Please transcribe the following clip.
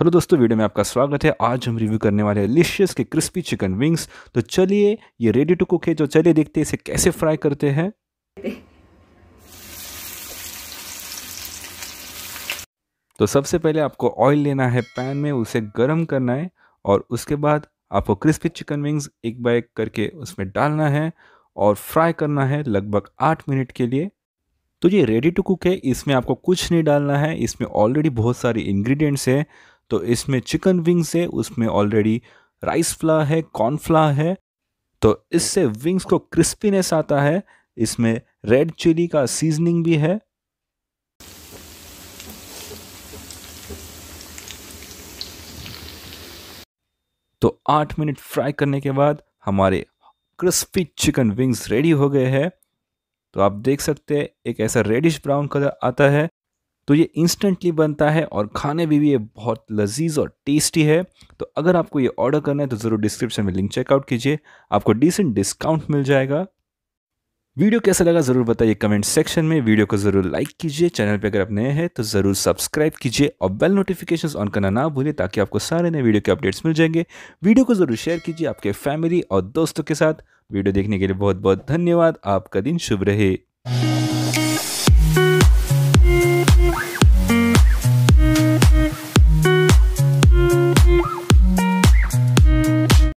hello दोस्तों video में आपका स्वागत है आज हम रिव्यू करने वाले हैं लिशियस के क्रिस्पी चिकन विंग्स तो चलिए ये रेडी टू कुक है जो चलिए देखते हैं इसे कैसे फ्राई करते हैं तो सबसे पहले आपको ऑयल लेना है पैन में उसे गर्म करना है और उसके बाद आपको क्रिस्पी चिकन विंग्स एक बाय एक करके उसमें डालना है और फ्राई करना है लगभग आठ मिनट के लिए तो ये रेडी टू कुक है इसमें आपको कुछ नहीं डालना है इसमें ऑलरेडी बहुत सारे इंग्रेडिएंट्स हैं तो इसमें चिकन विंग्स है उसमें ऑलरेडी राइस फ्ला है कॉर्नफ्ला है तो इससे विंग्स को क्रिस्पीनेस आता है इसमें रेड चिली का सीजनिंग भी है तो आठ मिनट फ्राई करने के बाद हमारे क्रिस्पी चिकन विंग्स रेडी हो गए हैं तो आप देख सकते हैं एक ऐसा रेडिश ब्राउन कलर आता है तो ये इंस्टेंटली बनता है और खाने में भी, भी ये बहुत लजीज और टेस्टी है तो अगर आपको ये ऑर्डर करना है तो ज़रूर डिस्क्रिप्शन में लिंक चेकआउट कीजिए आपको डिसेंट डिस्काउंट मिल जाएगा वीडियो कैसा लगा ज़रूर बताइए कमेंट सेक्शन में वीडियो को ज़रूर लाइक कीजिए चैनल पे अगर आप नए हैं तो ज़रूर सब्सक्राइब कीजिए और बेल नोटिफिकेशंस ऑन करना ना भूलें ताकि आपको सारे नए वीडियो के अपडेट्स मिल जाएंगे वीडियो को ज़रूर शेयर कीजिए आपके फैमिली और दोस्तों के साथ वीडियो देखने के लिए बहुत बहुत धन्यवाद आपका दिन शुभ रहे